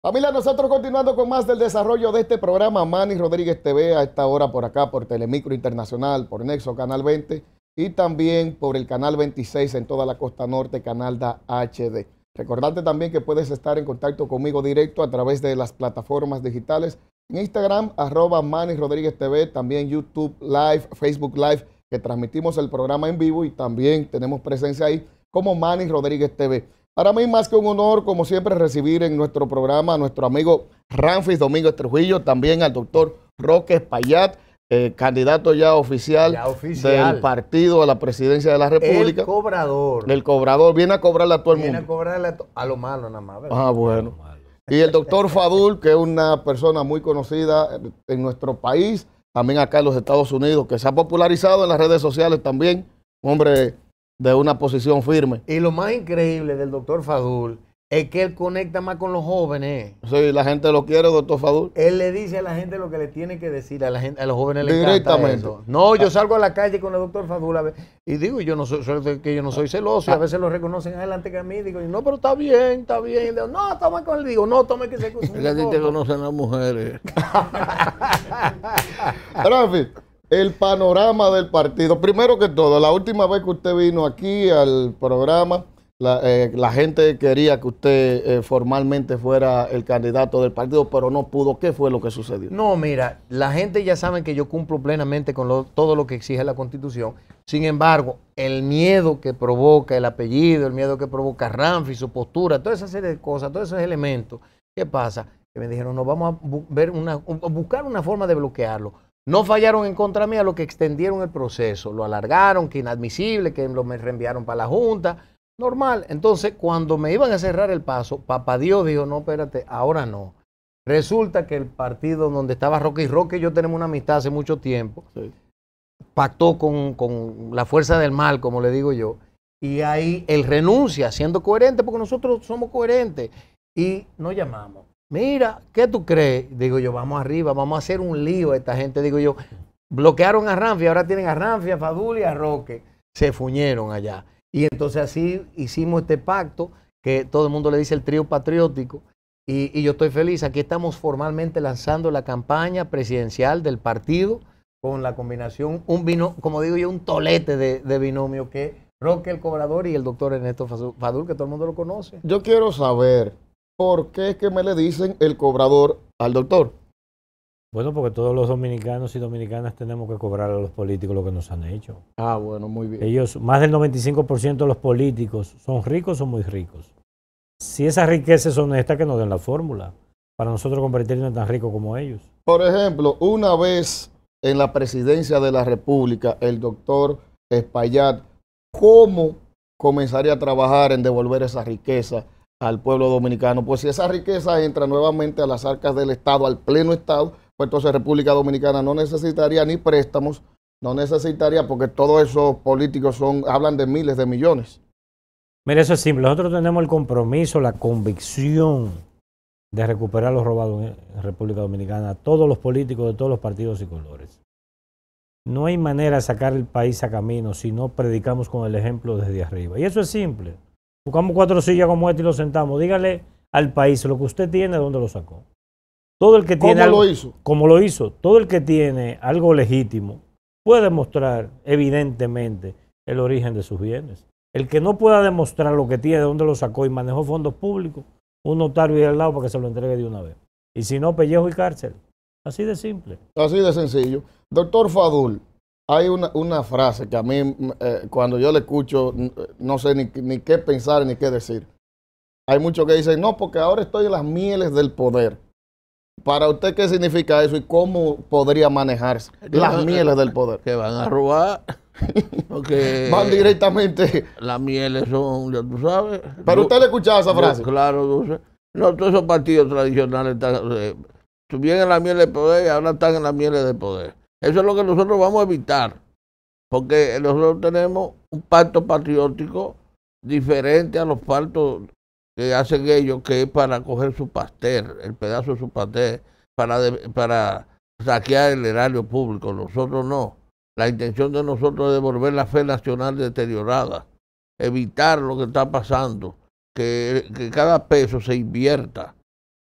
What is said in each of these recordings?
Familia, nosotros continuando con más del desarrollo de este programa Manny Rodríguez TV a esta hora por acá, por Telemicro Internacional, por Nexo Canal 20 y también por el Canal 26 en toda la costa norte, Canal da HD. Recordarte también que puedes estar en contacto conmigo directo a través de las plataformas digitales en Instagram, arroba Manny Rodríguez TV, también YouTube Live, Facebook Live, que transmitimos el programa en vivo y también tenemos presencia ahí como Manny Rodríguez TV. Para mí, más que un honor, como siempre, recibir en nuestro programa a nuestro amigo Ramfis Domingo Estrujillo, también al doctor Roque Espaillat, eh, candidato ya oficial, del partido a la presidencia de la República. El cobrador. El cobrador, viene a cobrarle a todo el mundo. Viene a cobrarle a, lo malo nada más. Ah, bueno. Y el doctor Fadul, que es una persona muy conocida en nuestro país, también acá en los Estados Unidos, que se ha popularizado en las redes sociales también. hombre de una posición firme. Y lo más increíble del doctor Fadul es que él conecta más con los jóvenes. soy la gente lo quiere, doctor Fadul. Él le dice a la gente lo que le tiene que decir, a, la gente, a los jóvenes le Directamente. Eso. No, yo ah. salgo a la calle con el doctor Fadul a ver, y digo, yo no soy, que yo no soy celoso, a ah. veces lo reconocen adelante que a mí, digo, no, pero está bien, está bien. no, toma con él, digo, no, toma que se gente te conocen las mujeres. pero el panorama del partido. Primero que todo, la última vez que usted vino aquí al programa, la, eh, gente quería que usted eh, formalmente fuera el candidato del partido, pero no pudo. ¿Qué fue lo que sucedió? No, mira, la gente ya sabe que yo cumplo plenamente con todo lo que exige la Constitución. Sin embargo, el miedo que provoca el apellido, el miedo que provoca Ramfi, su postura, toda esa serie de cosas, todos esos elementos, ¿qué pasa? Que me dijeron, no, vamos a, ver una, a buscar una forma de bloquearlo no fallaron en contra mía lo que extendieron el proceso, lo alargaron, que inadmisible, que lo me reenviaron para la Junta. Normal. Entonces, cuando me iban a cerrar el paso, papá Dios dijo, no, espérate, ahora no. Resulta que el partido donde estaba Roque y Roque yo tenemos una amistad hace mucho tiempo. Pactó con, con la fuerza del mal, como le digo yo. Y ahí él renuncia, siendo coherente, porque nosotros somos coherentes. Y no llamamos. Mira, ¿qué tú crees? Digo yo, vamos arriba, vamos a hacer un lío a esta gente. Digo yo, bloquearon a Ranfi, ahora tienen a Ranfi, a Fadul y a Roque. Se fuñeron allá. Y entonces así hicimos este pacto que todo el mundo le dice el trío patriótico. Y, yo estoy feliz. Aquí estamos formalmente lanzando la campaña presidencial del partido con la combinación, un vino, como digo yo, un tolete de, de binomio que Roque el Cobrador y el doctor Ernesto Fadul, que todo el mundo lo conoce. Yo quiero saber ¿por qué es que me le dicen el cobrador al doctor? Bueno, porque todos los dominicanos y dominicanas tenemos que cobrar a los políticos lo que nos han hecho. Ah, bueno, muy bien. Ellos, más del 95% de los políticos son ricos o muy ricos. Si esas riquezas son estas que nos den la fórmula para nosotros convertirnos en tan ricos como ellos. Por ejemplo, una vez en la presidencia de la República, el doctor Espaillat, ¿cómo comenzaría a trabajar en devolver esa riqueza al pueblo dominicano. Pues si esa riqueza entra nuevamente a las arcas del Estado, al pleno Estado, pues entonces República Dominicana no necesitaría ni préstamos, no necesitaría, porque todos esos políticos son, hablan de miles de millones. Mire, eso es simple. Nosotros tenemos el compromiso, la convicción de recuperar los robados en República Dominicana todos los políticos de todos los partidos y colores. No hay manera de sacar el país a camino si no predicamos con el ejemplo desde arriba. Y eso es simple. Buscamos cuatro sillas como esta y lo sentamos. Dígale al país lo que usted tiene, de dónde lo sacó. Todo el que tiene ¿Cómo lo hizo? Como lo hizo. Todo el que tiene algo legítimo puede demostrar evidentemente el origen de sus bienes. El que no pueda demostrar lo que tiene, de dónde lo sacó y manejó fondos públicos, un notario y al lado para que se lo entregue de una vez. Y si no, pellejo y cárcel. Así de simple. Así de sencillo. Doctor Fadul, hay una, frase que a mí, eh, cuando yo le escucho, no sé ni, qué pensar ni qué decir. Hay muchos que dicen, no, porque ahora estoy en las mieles del poder. Para usted, ¿qué significa eso y cómo podría manejarse las mieles del poder? Que van a robar. Porque van directamente. Las mieles son, ya tú sabes. Pero usted le escuchaba esa frase. claro, dulce. No, todos esos partidos tradicionales están, estuvieron eh, en las mieles del poder y ahora están en las mieles del poder. Eso es lo que nosotros vamos a evitar, porque nosotros tenemos un pacto patriótico diferente a los pactos que hacen ellos, que es para coger su pastel, el pedazo de su pastel, para, para saquear el erario público. Nosotros no. La intención de nosotros es devolver la fe nacional deteriorada, evitar lo que está pasando, que, que cada peso se invierta,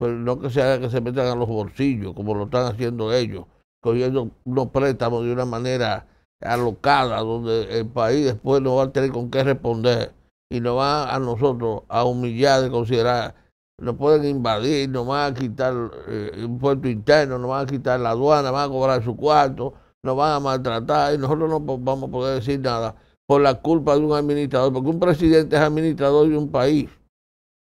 pero pues no que se haga que se metan a los bolsillos, como lo están haciendo ellos cogiendo unos préstamos de una manera alocada, donde el país después no va a tener con qué responder y nos van a nosotros a humillar de considerar, nos pueden invadir, nos van a quitar un eh, puerto interno, nos van a quitar la aduana, van a cobrar su cuarto, nos van a maltratar y nosotros no vamos a poder decir nada por la culpa de un administrador, porque un presidente es administrador de un país.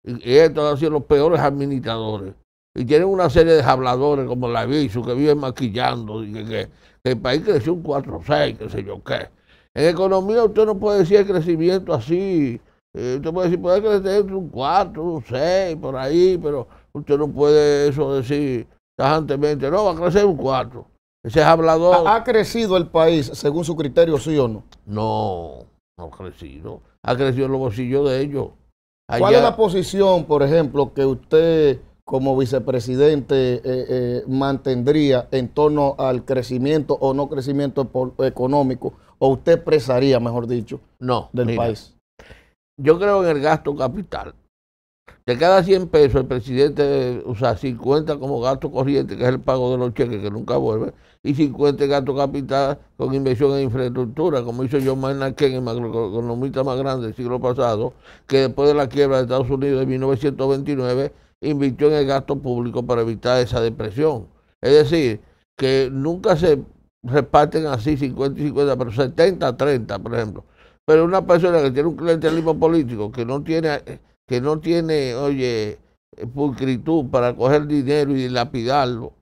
Y estos han sido los peores administradores y tienen una serie de habladores como la Bisu que viven maquillando, que, el país creció un 4-6, qué sé yo qué. En economía usted no puede decir el crecimiento así, eh, usted puede decir, puede crecer un 4, un 6, por ahí, pero usted no puede eso decir tajantemente, no, va a crecer un 4. Ese hablador. ¿Ha, crecido el país según su criterio, sí o no? No, no ha crecido. Ha crecido en los bolsillos de ellos. ¿Cuál es la posición, por ejemplo, que usted como vicepresidente eh, eh, mantendría en torno al crecimiento o no crecimiento económico, o usted presaría, mejor dicho, no, del país? Yo creo en el gasto capital. De cada 100 pesos el presidente usa 50 como gasto corriente, que es el pago de los cheques que nunca vuelve, y 50 gasto capital con inversión en infraestructura, como hizo John Maynard Keynes, macroeconomista más grande del siglo pasado, que después de la quiebra de Estados Unidos de 1929 invirtió en el gasto público para evitar esa depresión. Es decir, que nunca se reparten así 50 y 50, pero 70 30, por ejemplo. Pero una persona que tiene un clientelismo político, que no tiene, que no tiene, oye, pulcritud para coger dinero y lapidarlo,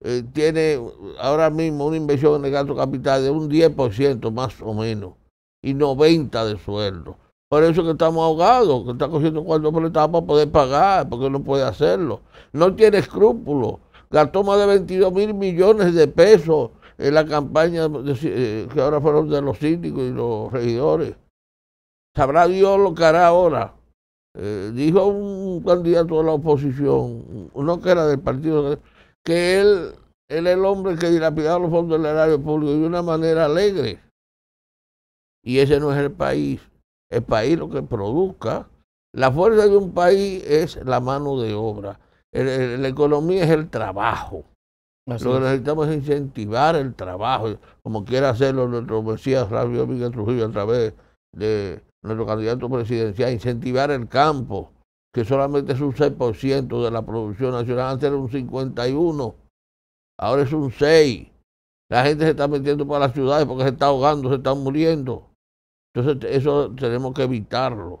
eh, tiene ahora mismo una inversión en el gasto capital de un 10% más o menos y 90 de sueldo. Por eso que estamos ahogados, que está cogiendo cuantos por para poder pagar, porque no puede hacerlo. No tiene escrúpulos. gastó más de 22 mil millones de pesos en la campaña eh, que ahora fueron de los síndicos y los regidores. Sabrá Dios lo que hará ahora. Eh, dijo un candidato de la oposición, uno que era del partido, que él, él es el hombre que dilapidaba los fondos del erario público de una manera alegre. Y ese no es el país el país lo que produzca. La fuerza de un país es la mano de obra. la economía es el trabajo. lo que necesitamos es incentivar el trabajo, como quiera hacerlo nuestro Mesías Rabio Miguel Trujillo a través de nuestro candidato presidencial, incentivar el campo, que solamente es un 6% de la producción nacional, antes era un 51%, ahora es un 6%. La gente se está metiendo para las ciudades porque se está ahogando, se está muriendo. Entonces eso tenemos que evitarlo.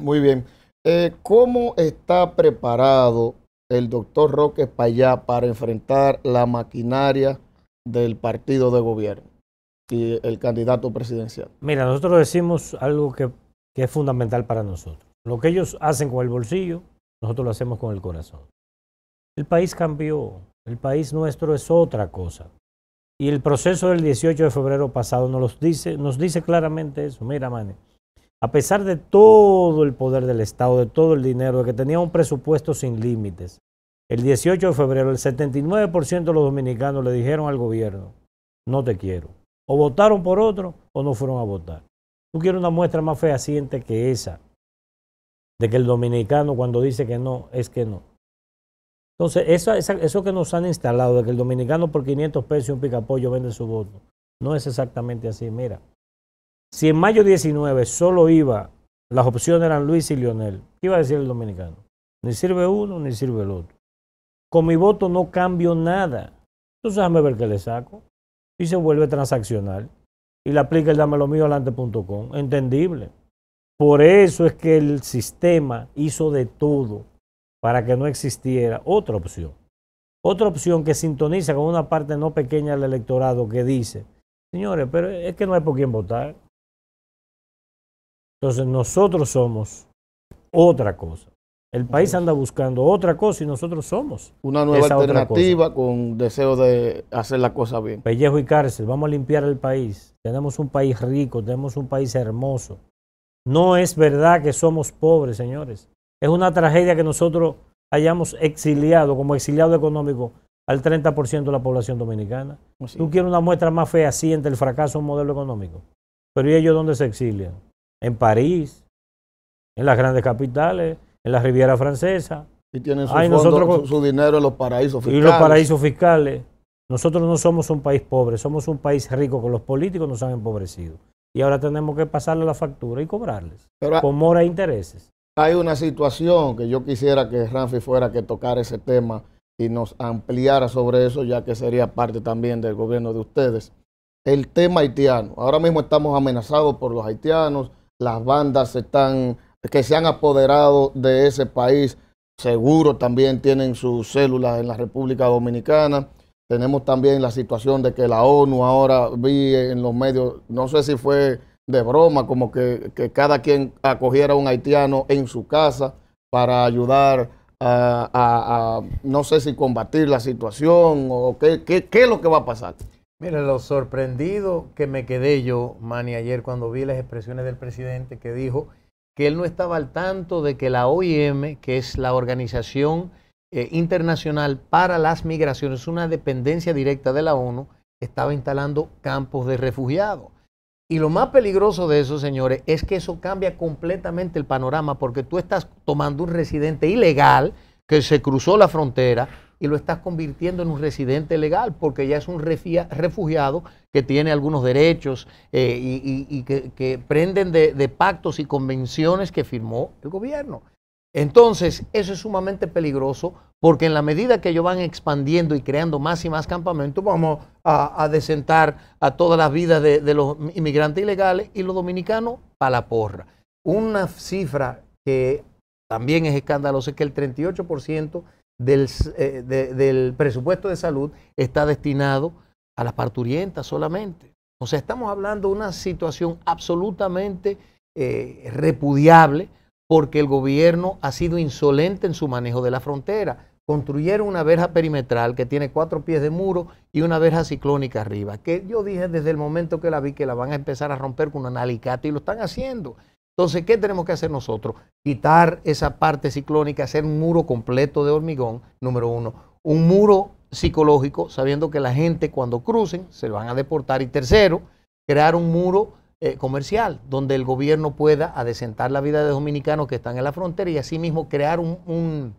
Muy bien. Eh, ¿Cómo está preparado el doctor Roque Payá para enfrentar la maquinaria del partido de gobierno y el candidato presidencial? Mira, nosotros decimos algo que, que es fundamental para nosotros. Lo que ellos hacen con el bolsillo, nosotros lo hacemos con el corazón. El país cambió, el país nuestro es otra cosa. Y el proceso del 18 de febrero pasado nos, dice, nos dice claramente eso. Mira, Mane, a pesar de todo el poder del Estado, de todo el dinero, de que tenía un presupuesto sin límites, el 18 de febrero el 79% de los dominicanos le dijeron al gobierno, no te quiero. O votaron por otro o no fueron a votar. Tú quieres una muestra más fehaciente que esa, de que el dominicano cuando dice que no, es que no. Entonces, eso eso que nos han instalado, de que el dominicano por 500 pesos y un picapollo vende su voto, no es exactamente así. Mira, si en mayo 19 solo iba, las opciones eran Luis y Lionel, ¿qué iba a decir el dominicano? Ni sirve uno, ni sirve el otro. Con mi voto no cambio nada. Entonces, déjame ver qué le saco. Y se vuelve transaccional. Y le aplica el dame lo mío alante.com. Entendible. Por eso es que el sistema hizo de todo para que no existiera otra opción. Otra opción que sintoniza con una parte no pequeña del electorado que dice, señores, pero es que no hay por quién votar. Entonces nosotros somos otra cosa. El país anda buscando otra cosa y nosotros somos. Una nueva alternativa con deseo de hacer la cosa bien. Pellejo y cárcel, vamos a limpiar el país. Tenemos un país rico, tenemos un país hermoso. No es verdad que somos pobres, señores es una tragedia que nosotros hayamos exiliado como exiliado económico al 30% de la población dominicana. Pues Tú quieres una muestra más fea, siente el fracaso de un modelo económico. Pero ¿y ellos dónde se exilian? En París, en las grandes capitales, en la Riviera Francesa. Y tienen su, su, dinero en los paraísos fiscales. Y los paraísos fiscales. Nosotros no somos un país pobre, somos un país rico con los políticos nos han empobrecido. Y ahora tenemos que pasarle la factura y cobrarles con mora e intereses. Hay una situación que yo quisiera que Ramfi fuera que tocar ese tema y nos ampliara sobre eso, ya que sería parte también del gobierno de ustedes. El tema haitiano. Ahora mismo estamos amenazados por los haitianos, las bandas están, que se han apoderado de ese país, seguro también tienen sus células en la República Dominicana. Tenemos también la situación de que la ONU ahora vi en los medios, no sé si fue de broma, como que, cada quien acogiera a un haitiano en su casa para ayudar a, no sé si combatir la situación o qué, qué, es lo que va a pasar. Mira, lo sorprendido que me quedé yo, mani ayer cuando vi las expresiones del presidente que dijo que él no estaba al tanto de que la OIM, que es la organización eh, internacional para las migraciones, una dependencia directa de la ONU, estaba instalando campos de refugiados. Y lo más peligroso de eso, señores, es que eso cambia completamente el panorama porque tú estás tomando un residente ilegal que se cruzó la frontera y lo estás convirtiendo en un residente legal porque ya es un refugiado que tiene algunos derechos eh, y, que, prenden de pactos y convenciones que firmó el gobierno. Entonces, eso es sumamente peligroso porque en la medida que ellos van expandiendo y creando más y más campamentos, vamos a, a desentar a todas las vidas de, los inmigrantes ilegales y los dominicanos para la porra. Una cifra que también es escandalosa es que el 38% eh, del, presupuesto de salud está destinado a las parturientas solamente. O sea, estamos hablando de una situación absolutamente eh, repudiable porque el gobierno ha sido insolente en su manejo de la frontera. Construyeron una verja perimetral que tiene cuatro pies de muro y una verja ciclónica arriba, que yo dije desde el momento que la vi que la van a empezar a romper con un alicate y lo están haciendo. Entonces, ¿qué tenemos que hacer nosotros? Quitar esa parte ciclónica, hacer un muro completo de hormigón, número uno. Un muro psicológico, sabiendo que la gente cuando crucen se van a deportar. Y tercero, crear un muro eh, comercial, donde el gobierno pueda adecentar la vida de dominicanos que están en la frontera y asimismo crear un,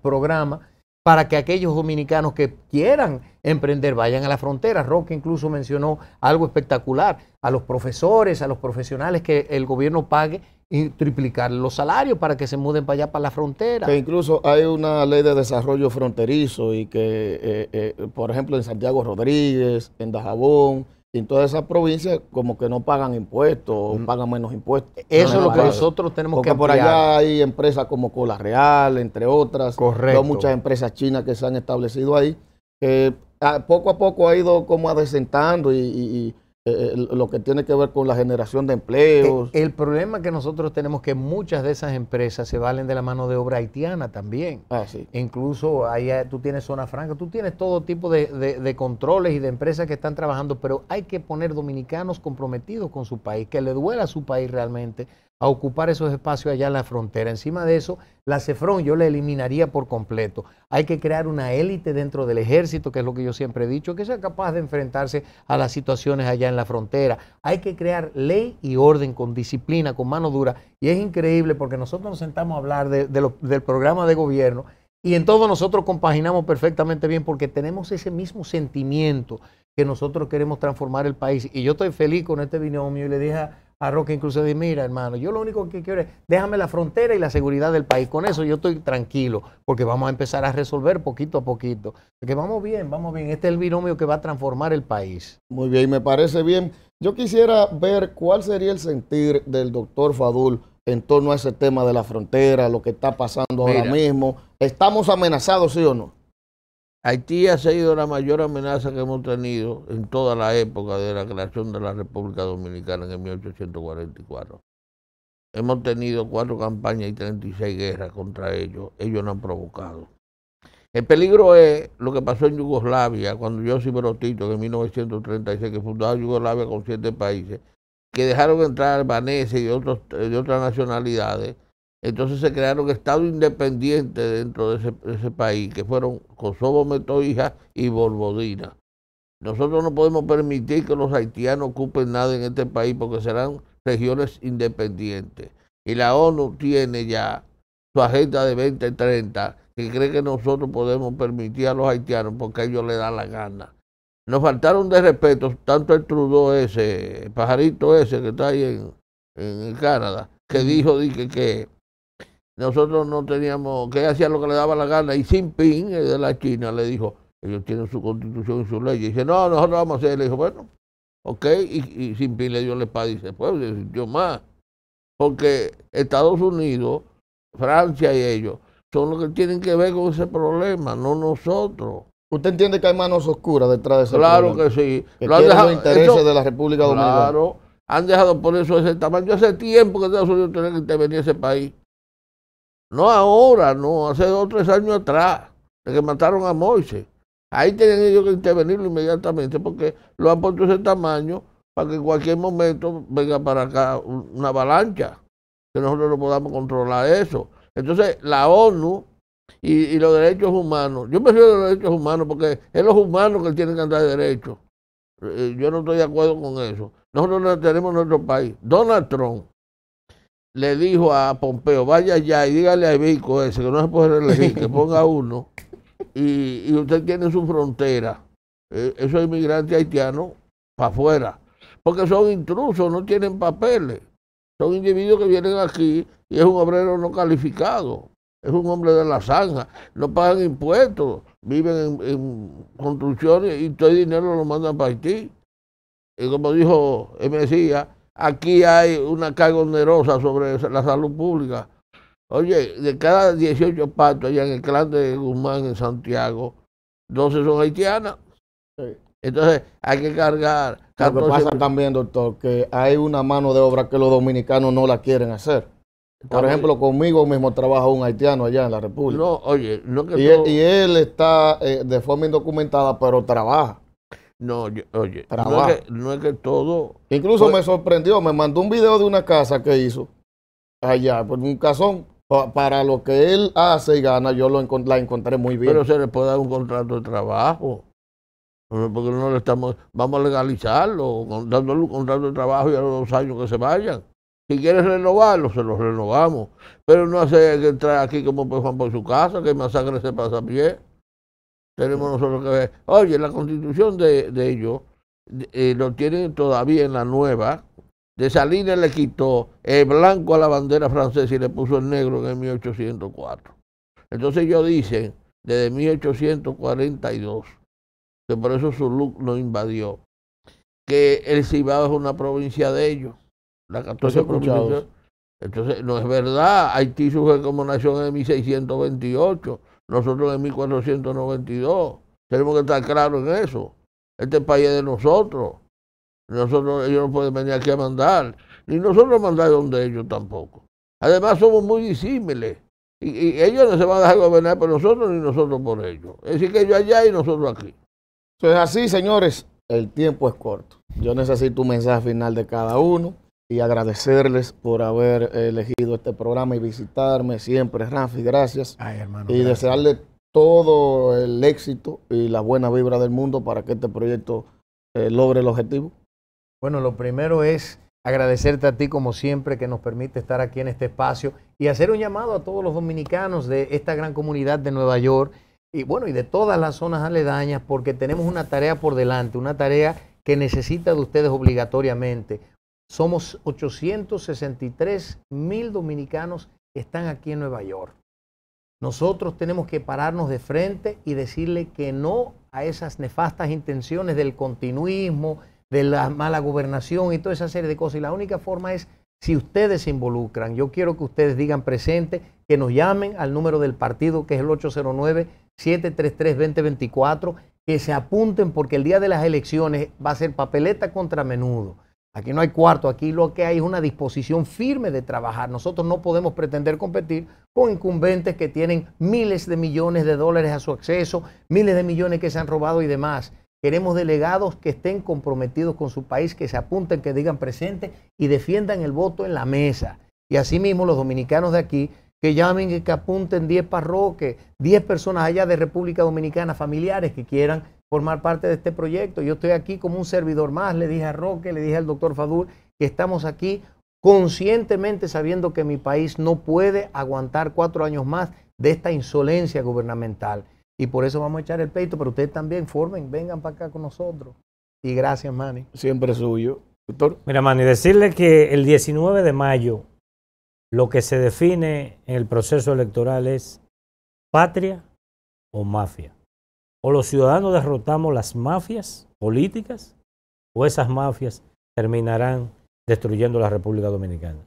programa para que aquellos dominicanos que quieran emprender vayan a la frontera. Roque incluso mencionó algo espectacular, a los profesores, a los profesionales que el gobierno pague y triplicar los salarios para que se muden para allá, para la frontera. incluso hay una ley de desarrollo fronterizo y que, eh, eh, por ejemplo, en Santiago Rodríguez, en Dajabón, en todas esas provincias como que no pagan impuestos o mm. pagan menos impuestos. Eso es lo que nosotros tenemos que por allá hay empresas como Cola Real, entre otras. Correcto. muchas empresas chinas que se han establecido ahí, que ah, poco a poco ha ido como adesentando y, eh, eh, lo que tiene que ver con la generación de empleos. E, el, problema que nosotros tenemos es que muchas de esas empresas se valen de la mano de obra haitiana también. Ah, Incluso allá eh, tú tienes zona franca, tú tienes todo tipo de, de, de controles y de empresas que están trabajando, pero hay que poner dominicanos comprometidos con su país, que le duela a su país realmente, a ocupar esos espacios allá en la frontera. Encima de eso, la Cefrón yo la eliminaría por completo. Hay que crear una élite dentro del ejército, que es lo que yo siempre he dicho, que sea capaz de enfrentarse a las situaciones allá en la frontera. Hay que crear ley y orden con disciplina, con mano dura. Y es increíble porque nosotros nos sentamos a hablar del programa de gobierno y en todo nosotros compaginamos perfectamente bien porque tenemos ese mismo sentimiento que nosotros queremos transformar el país. Y yo estoy feliz con este binomio y le dije a a Roque incluso dice, mira hermano, yo lo único que quiero es déjame la frontera y la seguridad del país. Con eso yo estoy tranquilo, porque vamos a empezar a resolver poquito a poquito. Porque vamos bien, vamos bien. Este es el binomio que va a transformar el país. Muy bien, me parece bien. Yo quisiera ver cuál sería el sentir del doctor Fadul en torno a ese tema de la frontera, lo que está pasando ahora mismo. ¿Estamos amenazados, sí o no? Haití ha sido la mayor amenaza que hemos tenido en toda la época de la creación de la República Dominicana en 1844. Hemos tenido cuatro campañas y 36 guerras contra ellos. Ellos no han provocado. El peligro es lo que pasó en Yugoslavia, cuando Josip Broz Tito, en 1936, que fundó Yugoslavia con siete países, que dejaron entrar albaneses y, de otras nacionalidades entonces se crearon estados independientes dentro de ese, país, que fueron Kosovo, Metoija y Borbodina. Nosotros no podemos permitir que los haitianos ocupen nada en este país porque serán regiones independientes. Y la ONU tiene ya su agenda de 2030 que cree que nosotros podemos permitir a los haitianos porque a ellos les da la gana. Nos faltaron de respeto tanto el Trudeau ese, el pajarito ese que está ahí en, Canadá, que dijo que nosotros no teníamos, que hacía lo que le daba la gana. Y Xi Jinping eh, de la China le dijo, ellos tienen su constitución y su ley. Y dice, no, nosotros vamos a hacer. Le dijo, bueno, ok. Y, y Xi le dio el espada y dice pues yo más. Porque Estados Unidos, Francia y ellos son los que tienen que ver con ese problema, no nosotros. ¿Usted entiende que hay manos oscuras detrás de ese claro Claro que sí. Que los intereses de la República Dominicana. Claro, han dejado por eso ese tamaño. Hace tiempo que Estados Unidos tenía que intervenir ese país. No ahora, no, hace dos o tres años atrás, de que mataron a Moisés. Ahí tenían ellos que intervenirlo inmediatamente porque lo han puesto ese tamaño para que en cualquier momento venga para acá una avalancha, que nosotros no podamos controlar eso. Entonces, la ONU y, los derechos humanos, yo me refiero a los derechos humanos porque es los humanos que tienen que andar de derechos. Eh, yo no estoy de acuerdo con eso. Nosotros no tenemos nuestro país. Donald Trump le dijo a Pompeo, vaya allá y dígale a Ibico ese, que no se puede elegir, que ponga uno, y, usted tiene su frontera, e, esos inmigrantes haitianos, para afuera, porque son intrusos, no tienen papeles, son individuos que vienen aquí y es un obrero no calificado, es un hombre de la zanja, no pagan impuestos, viven en, construcciones y todo el dinero lo mandan para Haití. Y como dijo Mesías, aquí hay una carga onerosa sobre la salud pública. Oye, de cada 18 patos allá en el clan de Guzmán, en Santiago, 12 son haitianas. Entonces hay que cargar. Lo que pasa también, doctor, que hay una mano de obra que los dominicanos no la quieren hacer. Por ejemplo, conmigo mismo trabaja un haitiano allá en la República. oye, y, él, y él está eh, de forma indocumentada, pero trabaja. No, oye, no es, que, todo. Incluso me sorprendió, me mandó un video de una casa que hizo allá, por pues, un casón. para lo que él hace y gana, yo lo la encontré muy bien. Pero se le puede dar un contrato de trabajo. Porque no le estamos, vamos a legalizarlo, dándole un contrato de trabajo y a los dos años que se vayan. Si quieres renovarlo, se lo renovamos. Pero no hace que entrar aquí como pues Juan por su casa, que masacre se pasa a tenemos nosotros que ver. Oye, la constitución de, ellos eh, lo tienen todavía en la nueva. De Salinas le quitó el blanco a la bandera francesa y le puso el negro en el 1804. Entonces ellos dicen, desde 1842, que por eso Zuluk lo invadió, que el Cibao es una provincia de ellos, la 14 provincia entonces, no es verdad, Haití surge como nación en 1628, nosotros en 1492. Tenemos que estar claros en eso. Este país es de nosotros. Nosotros, ellos no pueden venir aquí a mandar, ni nosotros mandar donde ellos tampoco. Además, somos muy disímiles. Y, ellos no se van a dejar gobernar por nosotros ni nosotros por ellos. Es decir, que ellos allá y nosotros aquí. Entonces, así, señores, el tiempo es corto. Yo necesito un mensaje final de cada uno y agradecerles por haber elegido este programa y visitarme siempre, Rafi, gracias. Ay, hermano, y desearles desearle todo el éxito y la buena vibra del mundo para que este proyecto eh, logre el objetivo. Bueno, lo primero es agradecerte a ti como siempre que nos permite estar aquí en este espacio y hacer un llamado a todos los dominicanos de esta gran comunidad de Nueva York y bueno, y de todas las zonas aledañas porque tenemos una tarea por delante, una tarea que necesita de ustedes obligatoriamente, somos 863 mil dominicanos que están aquí en Nueva York. Nosotros tenemos que pararnos de frente y decirle que no a esas nefastas intenciones del continuismo, de la mala gobernación y toda esa serie de cosas. Y la única forma es si ustedes se involucran. Yo quiero que ustedes digan presente, que nos llamen al número del partido que es el 809-733-2024, que se apunten porque el día de las elecciones va a ser papeleta contra menudo. Aquí no hay cuarto, aquí lo que hay es una disposición firme de trabajar. Nosotros no podemos pretender competir con incumbentes que tienen miles de millones de dólares a su acceso, miles de millones que se han robado y demás. Queremos delegados que estén comprometidos con su país, que se apunten, que digan presente y defiendan el voto en la mesa. Y asimismo los dominicanos de aquí que llamen y que apunten 10 parroquias, 10 personas allá de República Dominicana, familiares que quieran formar parte de este proyecto. Yo estoy aquí como un servidor más, le dije a Roque, le dije al doctor Fadul, que estamos aquí conscientemente sabiendo que mi país no puede aguantar cuatro años más de esta insolencia gubernamental. Y por eso vamos a echar el peito, pero ustedes también formen, vengan para acá con nosotros. Y gracias, Manny. Siempre suyo. Doctor. Mira, Manny, decirle que el 19 de mayo lo que se define en el proceso electoral es patria o mafia o los ciudadanos derrotamos las mafias políticas o esas mafias terminarán destruyendo la República Dominicana.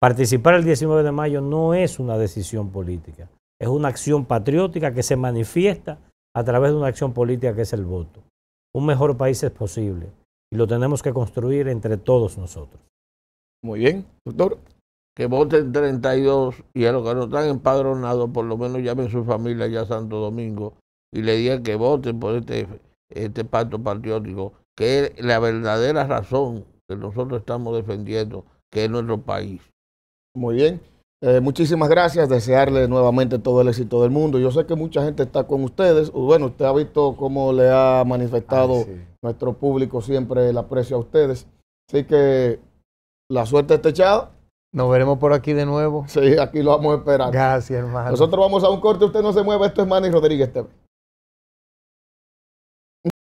Participar el 19 de mayo no es una decisión política, es una acción patriótica que se manifiesta a través de una acción política que es el voto. Un mejor país es posible y lo tenemos que construir entre todos nosotros. Muy bien, doctor. Que voten 32 y a los que no están empadronados, por lo menos llamen su familia ya Santo Domingo y le digan que voten por este, este pacto patriótico, que es la verdadera razón que nosotros estamos defendiendo, que es nuestro país. Muy bien. Eh, muchísimas gracias, desearle nuevamente todo el éxito del mundo. Yo sé que mucha gente está con ustedes. Bueno, usted ha visto cómo le ha manifestado nuestro público siempre el aprecio a ustedes. Así que la suerte está echada. Nos veremos por aquí de nuevo. Sí, aquí lo vamos a esperar. Gracias, hermano. Nosotros vamos a un corte, usted no se mueva. Esto es Manny Rodríguez TV.